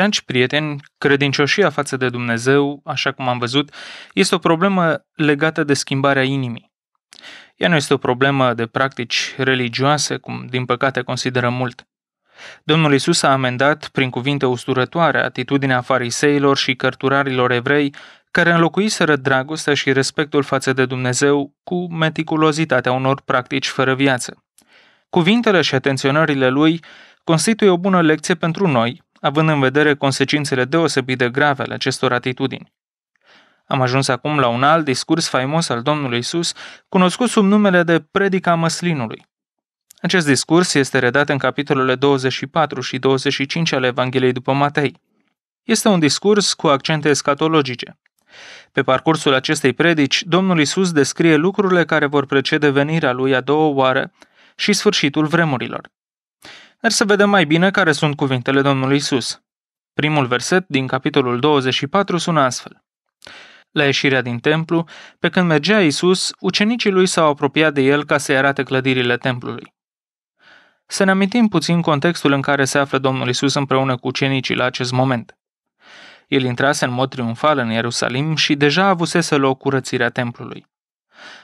Dragi prieteni, credincioșia față de Dumnezeu, așa cum am văzut, este o problemă legată de schimbarea inimii. Ea nu este o problemă de practici religioase, cum din păcate considerăm mult. Domnul Isus a amendat prin cuvinte usturătoare atitudinea fariseilor și cărturarilor evrei care înlocuiseră dragostea și respectul față de Dumnezeu cu meticulozitatea unor practici fără viață. Cuvintele și atenționările lui constituie o bună lecție pentru noi, având în vedere consecințele deosebit de grave ale acestor atitudini. Am ajuns acum la un alt discurs faimos al Domnului Isus, cunoscut sub numele de Predica Măslinului. Acest discurs este redat în capitolele 24 și 25 ale Evangheliei după Matei. Este un discurs cu accente escatologice. Pe parcursul acestei predici, Domnul Isus descrie lucrurile care vor precede venirea lui a doua oară și sfârșitul vremurilor. Dar să vedem mai bine care sunt cuvintele Domnului Isus. Primul verset din capitolul 24 sună astfel. La ieșirea din templu, pe când mergea Isus, ucenicii lui s-au apropiat de el ca să-i arate clădirile templului. Să ne amintim puțin contextul în care se află Domnul Isus împreună cu ucenicii la acest moment. El intrase în mod triumfal în Ierusalim și deja avusese loc curățirea templului.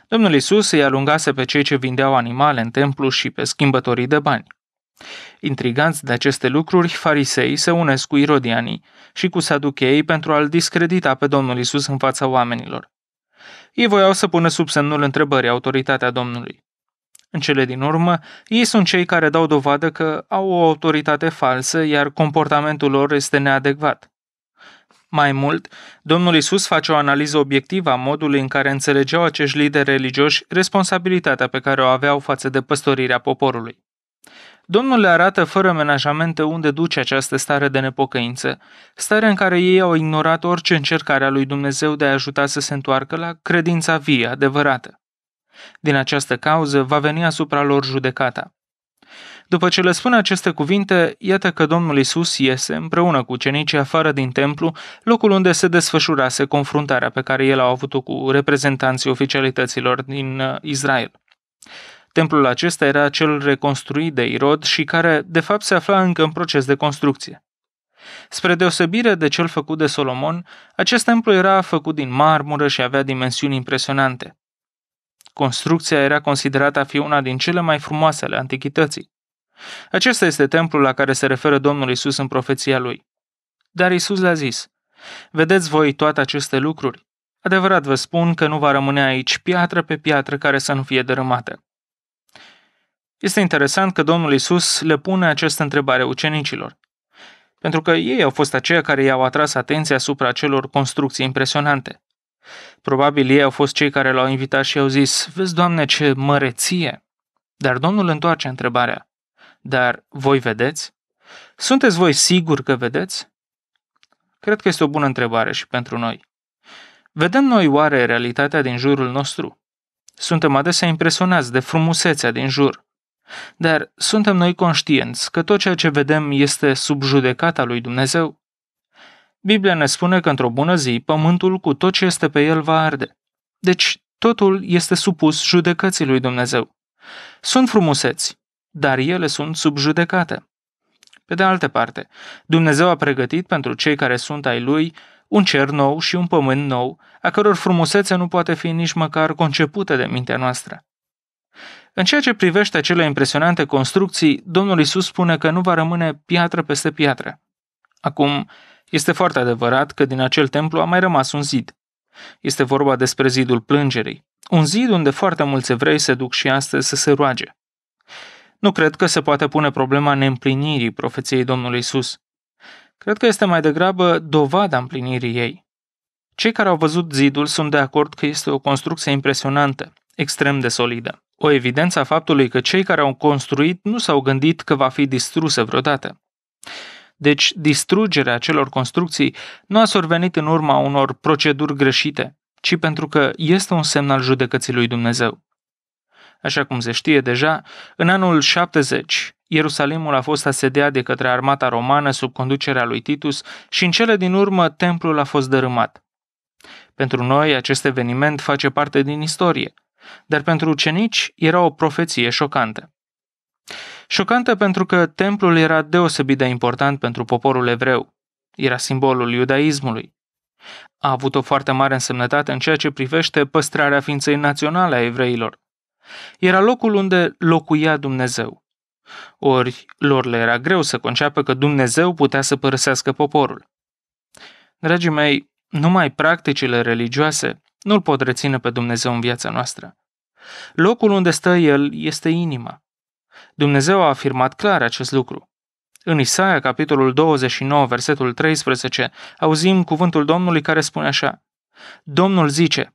Domnul Isus îi alungase pe cei ce vindeau animale în templu și pe schimbătorii de bani. Intriganți de aceste lucruri, farisei se unesc cu irodianii și cu saducheii pentru a-l discredita pe Domnul Isus în fața oamenilor. Ei voiau să pună sub semnul întrebării autoritatea Domnului. În cele din urmă, ei sunt cei care dau dovadă că au o autoritate falsă, iar comportamentul lor este neadecvat. Mai mult, Domnul Isus face o analiză obiectivă a modului în care înțelegeau acești lideri religioși responsabilitatea pe care o aveau față de păstorirea poporului. Domnul le arată fără menajamente unde duce această stare de nepocăință, stare în care ei au ignorat orice încercare a lui Dumnezeu de a ajuta să se întoarcă la credința vie, adevărată. Din această cauză va veni asupra lor judecata. După ce le spune aceste cuvinte, iată că Domnul Isus iese împreună cu cenicii afară din templu, locul unde se desfășurase confruntarea pe care el a avut-o cu reprezentanții oficialităților din uh, Israel. Templul acesta era cel reconstruit de Irod și care, de fapt, se afla încă în proces de construcție. Spre deosebire de cel făcut de Solomon, acest templu era făcut din marmură și avea dimensiuni impresionante. Construcția era considerată a fi una din cele mai frumoase ale antichității. Acesta este templul la care se referă Domnul Isus în profeția lui. Dar Isus le-a zis, Vedeți voi toate aceste lucruri? Adevărat vă spun că nu va rămâne aici piatră pe piatră care să nu fie dărâmată. Este interesant că Domnul Isus le pune această întrebare ucenicilor, pentru că ei au fost aceia care i-au atras atenția asupra acelor construcții impresionante. Probabil ei au fost cei care l-au invitat și au zis, vezi, Doamne, ce măreție! Dar Domnul întoarce întrebarea, dar voi vedeți? Sunteți voi siguri că vedeți? Cred că este o bună întrebare și pentru noi. Vedem noi oare realitatea din jurul nostru? Suntem adesea impresionați de frumusețea din jur, dar suntem noi conștienți că tot ceea ce vedem este sub judecata lui Dumnezeu? Biblia ne spune că într-o bună zi pământul cu tot ce este pe el va arde. Deci totul este supus judecății lui Dumnezeu. Sunt frumuseți, dar ele sunt sub judecate. Pe de altă parte, Dumnezeu a pregătit pentru cei care sunt ai lui un cer nou și un pământ nou, a căror frumusețe nu poate fi nici măcar concepută de mintea noastră. În ceea ce privește acele impresionante construcții, Domnul Isus spune că nu va rămâne piatră peste piatră. Acum, este foarte adevărat că din acel templu a mai rămas un zid. Este vorba despre zidul plângerii, un zid unde foarte mulți evrei se duc și astăzi să se roage. Nu cred că se poate pune problema neîmplinirii profeției Domnului Isus. Cred că este mai degrabă dovada împlinirii ei. Cei care au văzut zidul sunt de acord că este o construcție impresionantă, extrem de solidă o evidență a faptului că cei care au construit nu s-au gândit că va fi distrusă vreodată. Deci, distrugerea acelor construcții nu a survenit în urma unor proceduri greșite, ci pentru că este un semn al judecății lui Dumnezeu. Așa cum se știe deja, în anul 70, Ierusalimul a fost asediat de către armata romană sub conducerea lui Titus și în cele din urmă templul a fost dărâmat. Pentru noi, acest eveniment face parte din istorie – dar pentru ucenici era o profeție șocantă. Șocantă pentru că templul era deosebit de important pentru poporul evreu. Era simbolul iudaismului. A avut o foarte mare însemnătate în ceea ce privește păstrarea ființei naționale a evreilor. Era locul unde locuia Dumnezeu. Ori lor le era greu să conceapă că Dumnezeu putea să părăsească poporul. Dragii mei, numai practicile religioase nu-L pot reține pe Dumnezeu în viața noastră. Locul unde stă El este inima. Dumnezeu a afirmat clar acest lucru. În Isaia, capitolul 29, versetul 13, auzim cuvântul Domnului care spune așa. Domnul zice,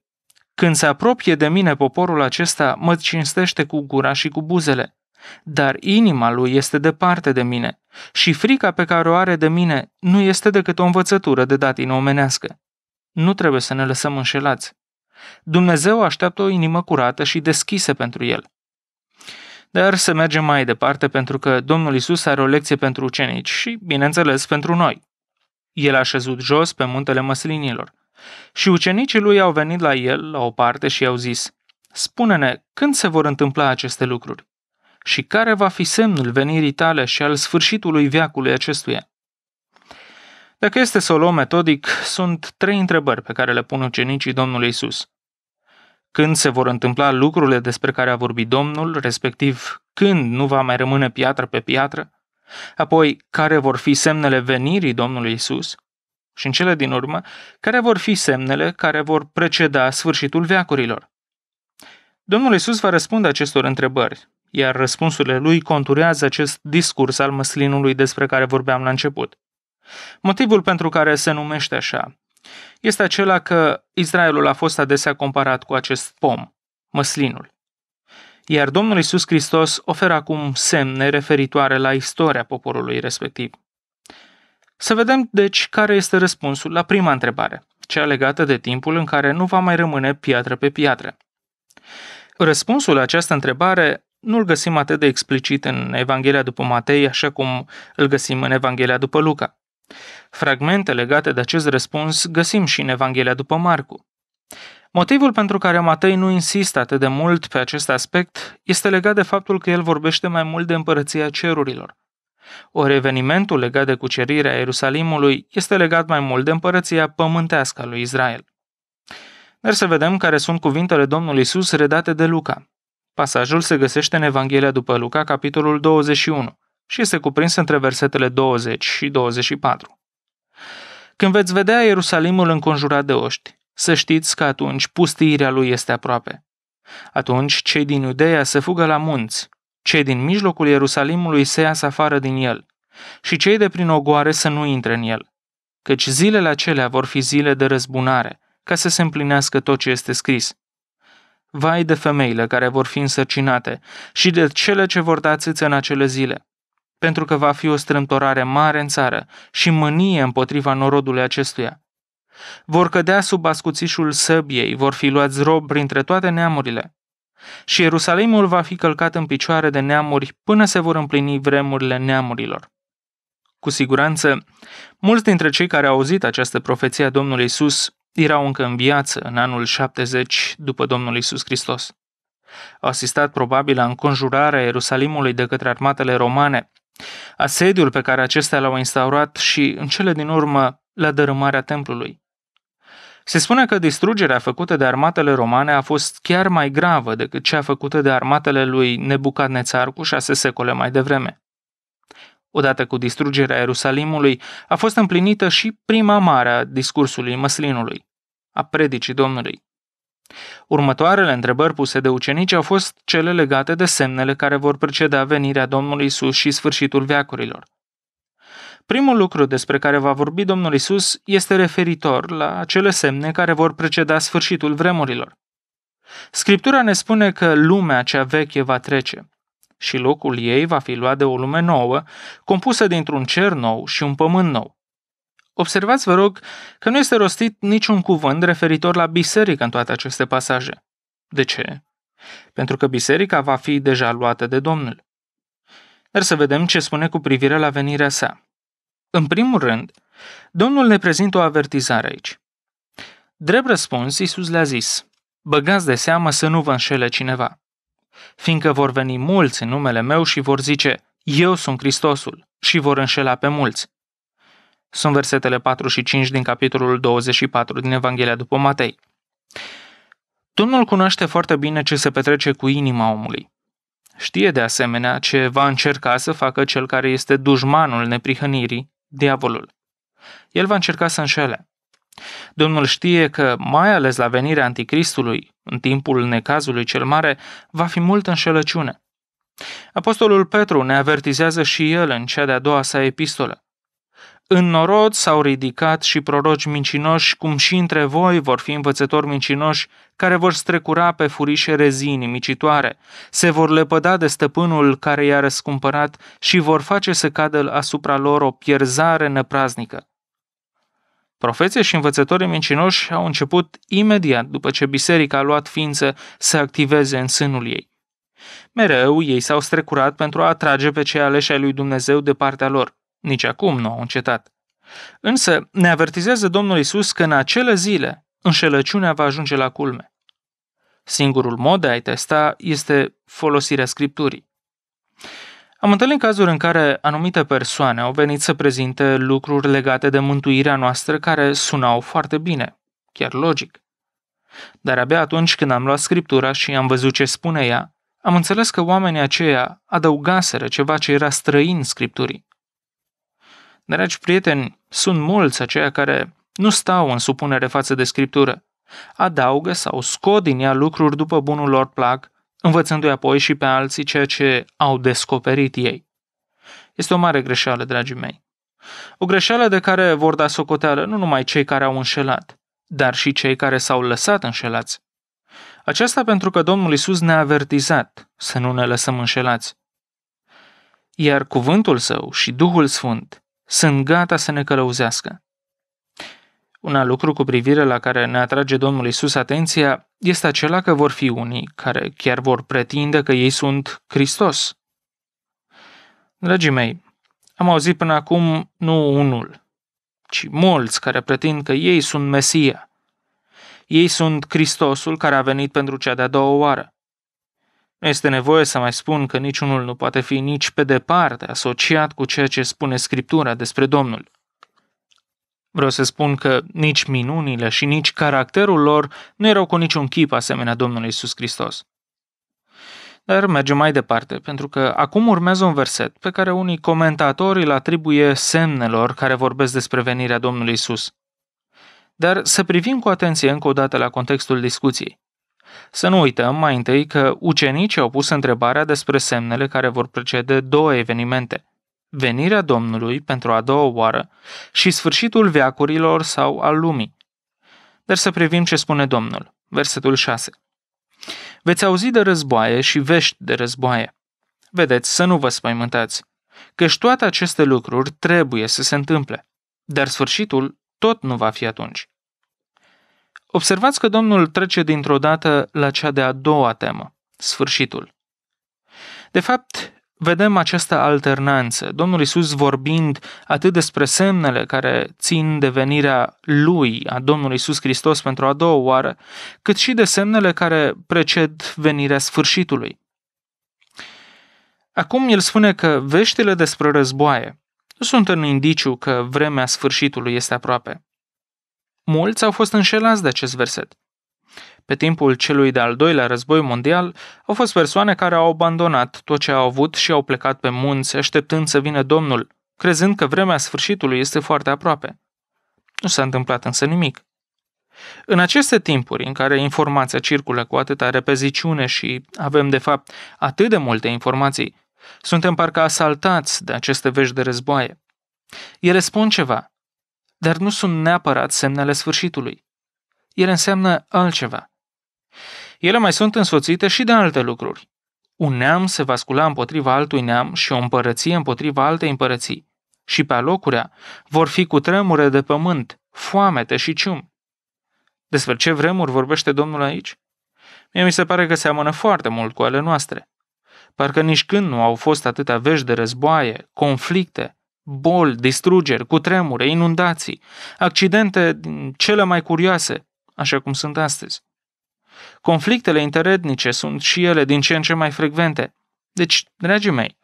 când se apropie de mine poporul acesta, mă cinstește cu gura și cu buzele, dar inima lui este departe de mine și frica pe care o are de mine nu este decât o învățătură de datină omenească. Nu trebuie să ne lăsăm înșelați. Dumnezeu așteaptă o inimă curată și deschisă pentru el. Dar să mergem mai departe pentru că Domnul Isus are o lecție pentru ucenici și, bineînțeles, pentru noi. El a șezut jos pe muntele măslinilor. Și ucenicii lui au venit la el, la o parte, și i-au zis, Spune-ne, când se vor întâmpla aceste lucruri? Și care va fi semnul venirii tale și al sfârșitului veacului acestuia? Dacă este să o luăm metodic, sunt trei întrebări pe care le pun ucenicii Domnului Isus. Când se vor întâmpla lucrurile despre care a vorbit Domnul, respectiv când nu va mai rămâne piatră pe piatră, apoi care vor fi semnele venirii Domnului Isus și în cele din urmă, care vor fi semnele care vor preceda sfârșitul veacurilor. Domnul Isus va răspunde acestor întrebări, iar răspunsurile lui conturează acest discurs al măslinului despre care vorbeam la început. Motivul pentru care se numește așa este acela că Israelul a fost adesea comparat cu acest pom, măslinul. Iar Domnul Isus Hristos oferă acum semne referitoare la istoria poporului respectiv. Să vedem, deci, care este răspunsul la prima întrebare, cea legată de timpul în care nu va mai rămâne piatră pe piatră. Răspunsul la această întrebare nu-l găsim atât de explicit în Evanghelia după Matei, așa cum îl găsim în Evanghelia după Luca. Fragmente legate de acest răspuns găsim și în Evanghelia după Marcu. Motivul pentru care Matei nu insistă atât de mult pe acest aspect este legat de faptul că el vorbește mai mult de împărăția cerurilor. Ori evenimentul legat de cucerirea Ierusalimului este legat mai mult de împărăția pământească a lui Israel. Dar să vedem care sunt cuvintele Domnului Isus redate de Luca. Pasajul se găsește în Evanghelia după Luca, capitolul 21 și este cuprins între versetele 20 și 24. Când veți vedea Ierusalimul înconjurat de oști, să știți că atunci pustiirea lui este aproape. Atunci cei din Iudeea se fugă la munți, cei din mijlocul Ierusalimului se iasă afară din el și cei de prin ogoare să nu intre în el, căci zilele acelea vor fi zile de răzbunare, ca să se împlinească tot ce este scris. Vai de femeile care vor fi însărcinate și de cele ce vor da în acele zile, pentru că va fi o strâmtorare mare în țară și mânie împotriva norodului acestuia. Vor cădea sub ascuțișul săbiei, vor fi luați rob printre toate neamurile. Și Ierusalimul va fi călcat în picioare de neamuri până se vor împlini vremurile neamurilor. Cu siguranță, mulți dintre cei care au auzit această profeție a Domnului Isus erau încă în viață în anul 70 după Domnul Isus Hristos. Au asistat probabil la înconjurarea Ierusalimului de către armatele romane, asediul pe care acestea l-au instaurat și, în cele din urmă, la dărâmarea templului. Se spune că distrugerea făcută de armatele romane a fost chiar mai gravă decât cea făcută de armatele lui Nebucadnețar cu șase secole mai devreme. Odată cu distrugerea Ierusalimului, a fost împlinită și prima mare a discursului măslinului, a predicii Domnului. Următoarele întrebări puse de ucenici au fost cele legate de semnele care vor preceda venirea Domnului Isus și sfârșitul veacurilor. Primul lucru despre care va vorbi Domnul Isus este referitor la acele semne care vor preceda sfârșitul vremurilor. Scriptura ne spune că lumea cea veche va trece și locul ei va fi luat de o lume nouă, compusă dintr-un cer nou și un pământ nou. Observați, vă rog, că nu este rostit niciun cuvânt referitor la biserică în toate aceste pasaje. De ce? Pentru că biserica va fi deja luată de Domnul. Dar să vedem ce spune cu privire la venirea sa. În primul rând, Domnul ne prezintă o avertizare aici. Drept răspuns, Iisus le-a zis, băgați de seamă să nu vă înșele cineva, fiindcă vor veni mulți în numele meu și vor zice, eu sunt Hristosul, și vor înșela pe mulți. Sunt versetele 4 și 5 din capitolul 24 din Evanghelia după Matei. Domnul cunoaște foarte bine ce se petrece cu inima omului. Știe de asemenea ce va încerca să facă cel care este dușmanul neprihănirii, diavolul. El va încerca să înșele. Domnul știe că, mai ales la venirea anticristului, în timpul necazului cel mare, va fi multă înșelăciune. Apostolul Petru ne avertizează și el în cea de-a doua sa epistolă. În norod s-au ridicat și proroci mincinoși, cum și între voi vor fi învățători mincinoși, care vor strecura pe furișe rezini, micitoare, se vor lepăda de stăpânul care i-a răscumpărat și vor face să cadă asupra lor o pierzare năpraznică. Profeții și învățătorii mincinoși au început imediat după ce biserica a luat ființă să activeze în sânul ei. Mereu ei s-au strecurat pentru a atrage pe cei aleși ai lui Dumnezeu de partea lor – nici acum nu au încetat. Însă ne avertizează Domnul Isus că în acele zile înșelăciunea va ajunge la culme. Singurul mod de a-i testa este folosirea Scripturii. Am întâlnit cazuri în care anumite persoane au venit să prezinte lucruri legate de mântuirea noastră care sunau foarte bine, chiar logic. Dar abia atunci când am luat scriptura și am văzut ce spune ea, am înțeles că oamenii aceia adăugaseră ceva ce era străin scripturii. Dragi prieteni, sunt mulți aceia care nu stau în supunere față de Scriptură. Adaugă sau scot din ea lucruri după bunul lor plac, învățându-i apoi și pe alții ceea ce au descoperit ei. Este o mare greșeală, dragii mei. O greșeală de care vor da socoteală nu numai cei care au înșelat, dar și cei care s-au lăsat înșelați. Aceasta pentru că Domnul Isus ne-a avertizat să nu ne lăsăm înșelați. Iar cuvântul său și Duhul Sfânt sunt gata să ne călăuzească. Un alt lucru cu privire la care ne atrage Domnul Isus atenția este acela că vor fi unii care chiar vor pretinde că ei sunt Hristos. Dragii mei, am auzit până acum nu unul, ci mulți care pretind că ei sunt Mesia. Ei sunt Hristosul care a venit pentru cea de-a doua oară. Nu este nevoie să mai spun că niciunul nu poate fi nici pe departe asociat cu ceea ce spune Scriptura despre Domnul. Vreau să spun că nici minunile și nici caracterul lor nu erau cu niciun chip asemenea Domnului Isus Hristos. Dar mergem mai departe, pentru că acum urmează un verset pe care unii comentatori îl atribuie semnelor care vorbesc despre venirea Domnului Isus. Dar să privim cu atenție încă o dată la contextul discuției. Să nu uităm mai întâi că ucenicii au pus întrebarea despre semnele care vor precede două evenimente – venirea Domnului pentru a doua oară și sfârșitul veacurilor sau al lumii. Dar să privim ce spune Domnul. Versetul 6. Veți auzi de războaie și vești de războaie. Vedeți să nu vă spăimântați, căci toate aceste lucruri trebuie să se întâmple, dar sfârșitul tot nu va fi atunci. Observați că Domnul trece dintr-o dată la cea de-a doua temă, sfârșitul. De fapt, vedem această alternanță, Domnul Isus vorbind atât despre semnele care țin de venirea Lui, a Domnului Isus Hristos pentru a doua oară, cât și de semnele care preced venirea sfârșitului. Acum el spune că veștile despre războaie nu sunt un indiciu că vremea sfârșitului este aproape. Mulți au fost înșelați de acest verset. Pe timpul celui de-al doilea război mondial, au fost persoane care au abandonat tot ce au avut și au plecat pe munți, așteptând să vină Domnul, crezând că vremea sfârșitului este foarte aproape. Nu s-a întâmplat însă nimic. În aceste timpuri în care informația circulă cu atâta repeziciune și avem, de fapt, atât de multe informații, suntem parcă asaltați de aceste vești de războaie. Ele spun ceva, dar nu sunt neapărat semnele sfârșitului. Ele înseamnă altceva. Ele mai sunt însoțite și de alte lucruri. Un neam se va scula împotriva altui neam și o împărăție împotriva altei împărății. Și pe alocurea vor fi cu tremure de pământ, foamete și cium. Despre ce vremuri vorbește Domnul aici? Mie mi se pare că seamănă foarte mult cu ale noastre. Parcă nici când nu au fost atâtea vești de războaie, conflicte, boli, distrugeri, cutremure, inundații, accidente cele mai curioase, așa cum sunt astăzi. Conflictele interetnice sunt și ele din ce în ce mai frecvente. Deci, dragii mei,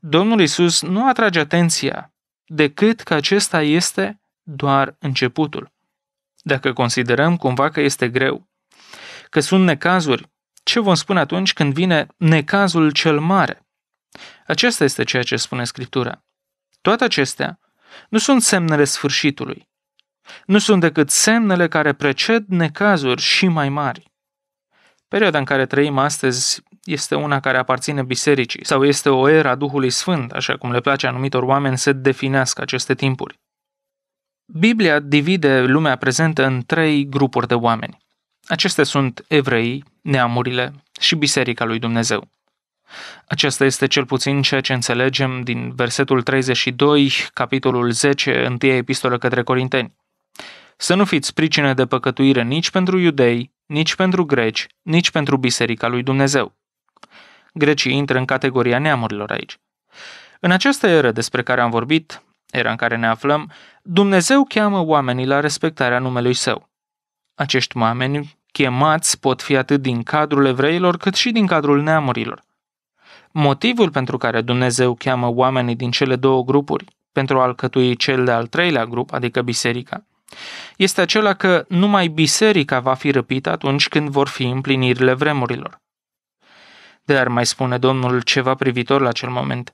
Domnul Isus nu atrage atenția decât că acesta este doar începutul. Dacă considerăm cumva că este greu, că sunt necazuri, ce vom spune atunci când vine necazul cel mare? Acesta este ceea ce spune Scriptura. Toate acestea nu sunt semnele sfârșitului. Nu sunt decât semnele care preced necazuri și mai mari. Perioada în care trăim astăzi este una care aparține bisericii sau este o era Duhului Sfânt, așa cum le place anumitor oameni să definească aceste timpuri. Biblia divide lumea prezentă în trei grupuri de oameni. Acestea sunt evrei, neamurile și Biserica lui Dumnezeu. Acesta este cel puțin ceea ce înțelegem din versetul 32, capitolul 10, 1 epistolă către Corinteni. Să nu fiți pricine de păcătuire nici pentru iudei, nici pentru greci, nici pentru biserica lui Dumnezeu. Grecii intră în categoria neamurilor aici. În această eră despre care am vorbit, era în care ne aflăm, Dumnezeu cheamă oamenii la respectarea numelui său. Acești oameni chemați pot fi atât din cadrul evreilor cât și din cadrul neamurilor. Motivul pentru care Dumnezeu cheamă oamenii din cele două grupuri pentru a alcătui cel de-al treilea grup, adică biserica, este acela că numai biserica va fi răpită atunci când vor fi împlinirile vremurilor. Dar mai spune Domnul ceva privitor la acel moment.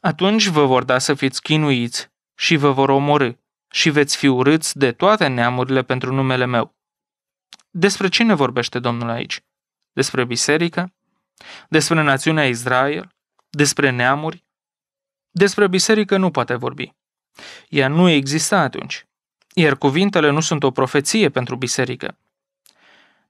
Atunci vă vor da să fiți chinuiți și vă vor omorâ și veți fi urâți de toate neamurile pentru numele meu. Despre cine vorbește Domnul aici? Despre biserică? Despre națiunea Israel, despre neamuri, despre biserică nu poate vorbi. Ea nu exista atunci, iar cuvintele nu sunt o profeție pentru biserică.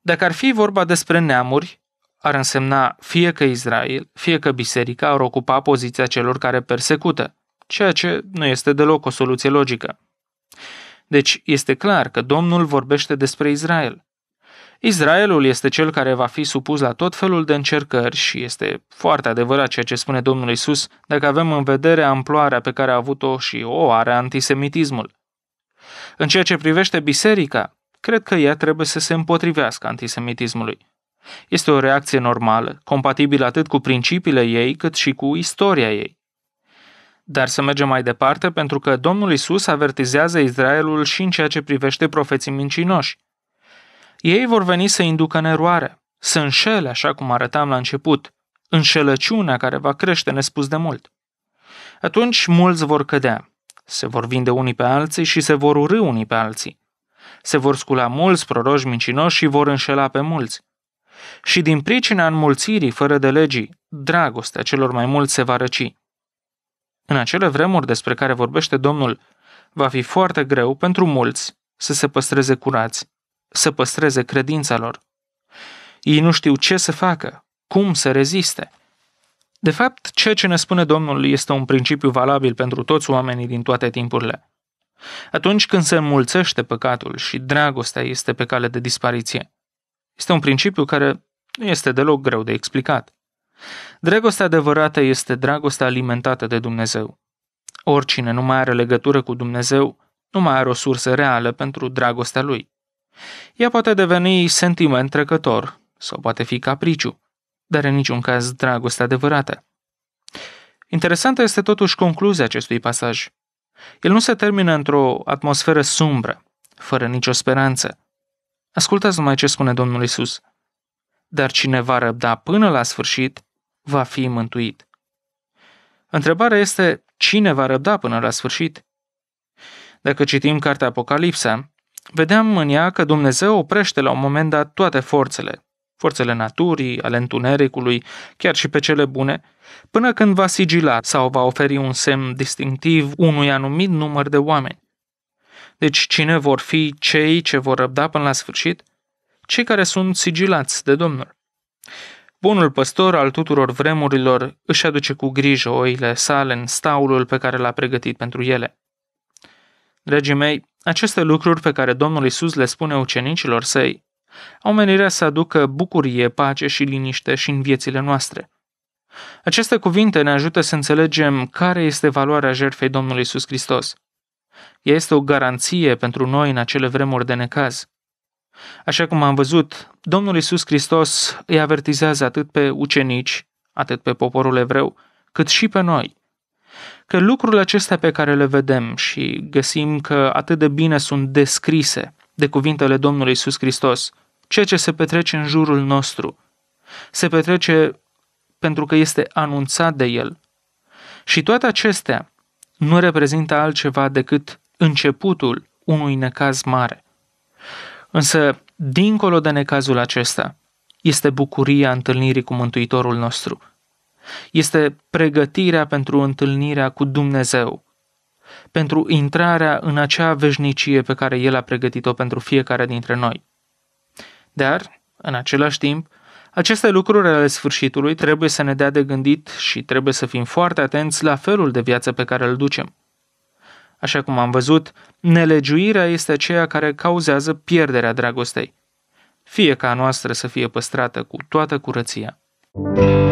Dacă ar fi vorba despre neamuri, ar însemna fie că Israel, fie că biserica ar ocupa poziția celor care persecută, ceea ce nu este deloc o soluție logică. Deci este clar că Domnul vorbește despre Israel, Israelul este cel care va fi supus la tot felul de încercări și este foarte adevărat ceea ce spune Domnul Isus dacă avem în vedere amploarea pe care a avut-o și o are antisemitismul. În ceea ce privește biserica, cred că ea trebuie să se împotrivească antisemitismului. Este o reacție normală, compatibilă atât cu principiile ei, cât și cu istoria ei. Dar să mergem mai departe, pentru că Domnul Isus avertizează Israelul și în ceea ce privește profeții mincinoși – ei vor veni să inducă în eroare, să înșele, așa cum arătam la început, înșelăciunea care va crește nespus de mult. Atunci mulți vor cădea, se vor vinde unii pe alții și se vor urâ unii pe alții. Se vor scula mulți proroși mincinoși și vor înșela pe mulți. Și din pricina înmulțirii fără de legii, dragostea celor mai mulți se va răci. În acele vremuri despre care vorbește Domnul, va fi foarte greu pentru mulți să se păstreze curați să păstreze credința lor. Ei nu știu ce să facă, cum să reziste. De fapt, ceea ce ne spune Domnul este un principiu valabil pentru toți oamenii din toate timpurile. Atunci când se înmulțește păcatul și dragostea este pe cale de dispariție. Este un principiu care nu este deloc greu de explicat. Dragostea adevărată este dragostea alimentată de Dumnezeu. Oricine nu mai are legătură cu Dumnezeu, nu mai are o sursă reală pentru dragostea lui. Ea poate deveni sentiment trecător sau poate fi capriciu, dar în niciun caz dragoste adevărată. Interesantă este totuși concluzia acestui pasaj. El nu se termină într-o atmosferă sumbră, fără nicio speranță. Ascultați numai ce spune Domnul Isus. Dar cine va răbda până la sfârșit, va fi mântuit. Întrebarea este cine va răbda până la sfârșit? Dacă citim cartea Apocalipsa, Vedeam în ea că Dumnezeu oprește la un moment dat toate forțele, forțele naturii, ale întunericului, chiar și pe cele bune, până când va sigila sau va oferi un semn distinctiv unui anumit număr de oameni. Deci cine vor fi cei ce vor răbda până la sfârșit? Cei care sunt sigilați de Domnul. Bunul păstor al tuturor vremurilor își aduce cu grijă oile sale în staulul pe care l-a pregătit pentru ele. Dragii mei, aceste lucruri pe care Domnul Isus le spune ucenicilor săi, au menirea să aducă bucurie, pace și liniște și în viețile noastre. Aceste cuvinte ne ajută să înțelegem care este valoarea jertfei Domnului Isus Hristos. Ea este o garanție pentru noi în acele vremuri de necaz. Așa cum am văzut, Domnul Isus Hristos îi avertizează atât pe ucenici, atât pe poporul evreu, cât și pe noi – că lucrurile acestea pe care le vedem și găsim că atât de bine sunt descrise de cuvintele Domnului Isus Hristos, ceea ce se petrece în jurul nostru, se petrece pentru că este anunțat de El. Și toate acestea nu reprezintă altceva decât începutul unui necaz mare. Însă, dincolo de necazul acesta, este bucuria întâlnirii cu Mântuitorul nostru – este pregătirea pentru întâlnirea cu Dumnezeu, pentru intrarea în acea veșnicie pe care El a pregătit-o pentru fiecare dintre noi. Dar, în același timp, aceste lucruri ale sfârșitului trebuie să ne dea de gândit și trebuie să fim foarte atenți la felul de viață pe care îl ducem. Așa cum am văzut, nelegiuirea este aceea care cauzează pierderea dragostei. Fie ca a noastră să fie păstrată cu toată curăția. Muzica